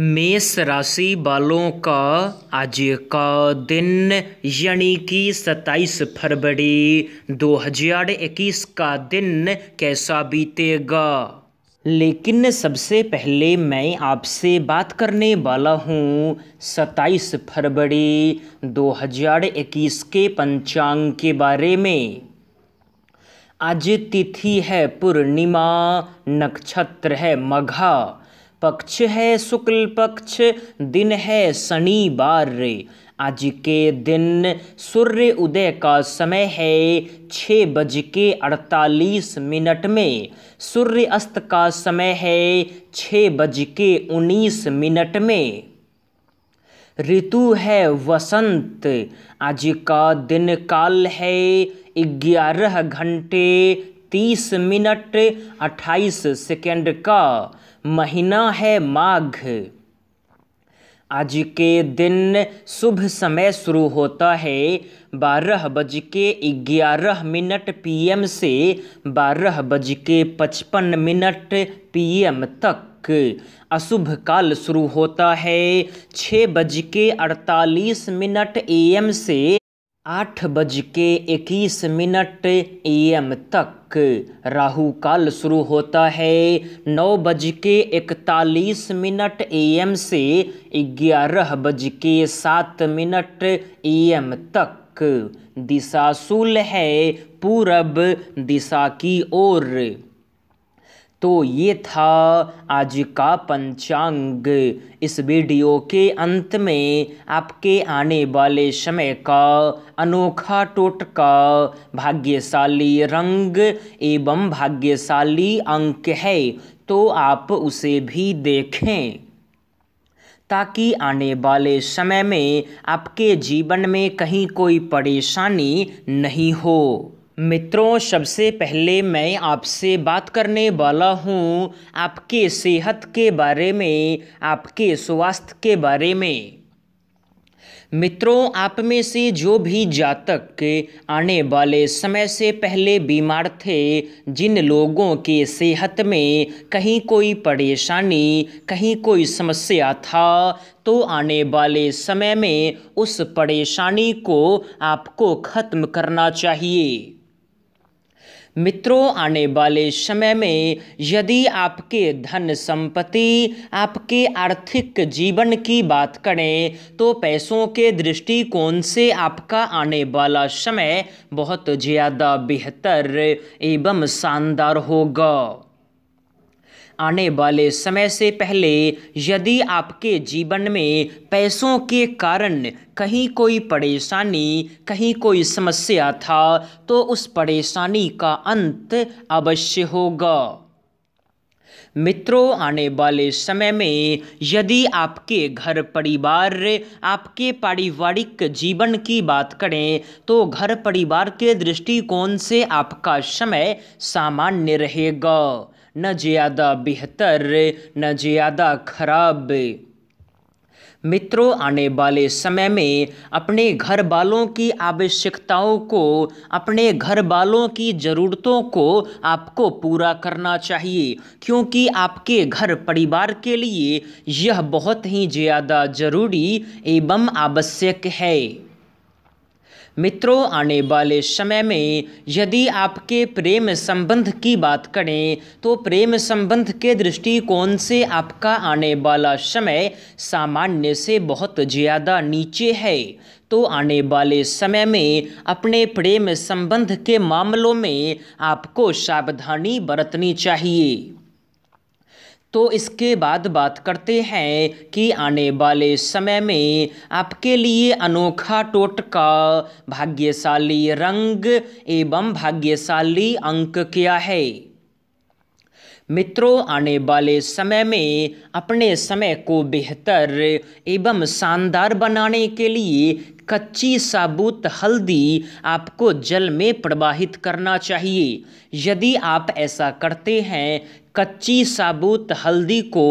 मेष राशि वालों का आज का दिन यानी कि 27 फरवरी 2021 का दिन कैसा बीतेगा लेकिन सबसे पहले मैं आपसे बात करने वाला हूँ 27 फरवरी 2021 के पंचांग के बारे में आज तिथि है पूर्णिमा नक्षत्र है मघा पक्ष है शुक्ल पक्ष दिन है शनिवार रे आज के दिन सूर्य उदय का समय है छः बज के अड़तालीस मिनट में सूर्य अस्त का समय है छः बज के उन्नीस मिनट में ऋतु है वसंत आज का दिन काल है ग्यारह घंटे तीस मिनट अट्ठाईस सेकेंड का महीना है माघ आज के दिन शुभ समय शुरू होता है बारह बज के ग्यारह मिनट पीएम से बारह बज के पचपन मिनट पीएम तक अशुभ काल शुरू होता है छः बज के अड़तालीस मिनट एएम से आठ बज के इक्कीस मिनट ए एम तक राहु काल शुरू होता है नौ बज के इकतालीस मिनट ए एम से ग्यारह बज के सात मिनट ए एम तक दिशा शूल है पूरब दिशा की ओर तो ये था आज का पंचांग इस वीडियो के अंत में आपके आने वाले समय का अनोखा टोटका भाग्यशाली रंग एवं भाग्यशाली अंक है तो आप उसे भी देखें ताकि आने वाले समय में आपके जीवन में कहीं कोई परेशानी नहीं हो मित्रों सबसे पहले मैं आपसे बात करने वाला हूँ आपके सेहत के बारे में आपके स्वास्थ्य के बारे में मित्रों आप में से जो भी जातक आने वाले समय से पहले बीमार थे जिन लोगों के सेहत में कहीं कोई परेशानी कहीं कोई समस्या था तो आने वाले समय में उस परेशानी को आपको ख़त्म करना चाहिए मित्रों आने वाले समय में यदि आपके धन संपत्ति आपके आर्थिक जीवन की बात करें तो पैसों के दृष्टिकोण से आपका आने वाला समय बहुत ज़्यादा बेहतर एवं शानदार होगा आने वाले समय से पहले यदि आपके जीवन में पैसों के कारण कहीं कोई परेशानी कहीं कोई समस्या था तो उस परेशानी का अंत अवश्य होगा मित्रों आने वाले समय में यदि आपके घर परिवार आपके पारिवारिक जीवन की बात करें तो घर परिवार के दृष्टिकोण से आपका समय सामान्य रहेगा न ज़्यादा बेहतर न ज़्यादा खराब मित्रों आने वाले समय में अपने घर वालों की आवश्यकताओं को अपने घर वालों की ज़रूरतों को आपको पूरा करना चाहिए क्योंकि आपके घर परिवार के लिए यह बहुत ही ज़्यादा ज़रूरी एवं आवश्यक है मित्रों आने वाले समय में यदि आपके प्रेम संबंध की बात करें तो प्रेम संबंध के दृष्टिकोण से आपका आने वाला समय सामान्य से बहुत ज़्यादा नीचे है तो आने वाले समय में अपने प्रेम संबंध के मामलों में आपको सावधानी बरतनी चाहिए तो इसके बाद बात करते हैं कि आने वाले समय में आपके लिए अनोखा टोटका भाग्यशाली रंग एवं भाग्यशाली अंक क्या है मित्रों आने वाले समय में अपने समय को बेहतर एवं शानदार बनाने के लिए कच्ची साबुत हल्दी आपको जल में प्रवाहित करना चाहिए यदि आप ऐसा करते हैं कच्ची साबुत हल्दी को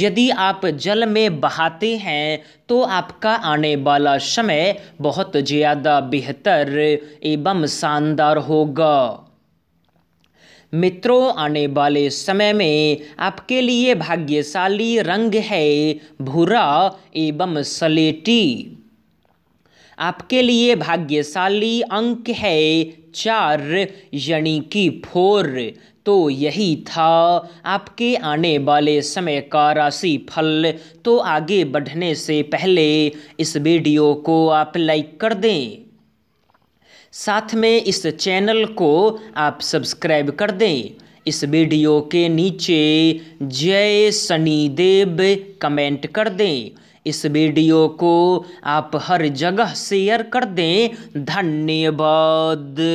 यदि आप जल में बहाते हैं तो आपका आने वाला समय बहुत ज़्यादा बेहतर एवं शानदार होगा मित्रों आने वाले समय में आपके लिए भाग्यशाली रंग है भूरा एवं सलेटी आपके लिए भाग्यशाली अंक है चार यानी कि फोर तो यही था आपके आने वाले समय का राशि फल तो आगे बढ़ने से पहले इस वीडियो को आप लाइक कर दें साथ में इस चैनल को आप सब्सक्राइब कर दें इस वीडियो के नीचे जय शनिदेव कमेंट कर दें इस वीडियो को आप हर जगह शेयर कर दें धन्यवाद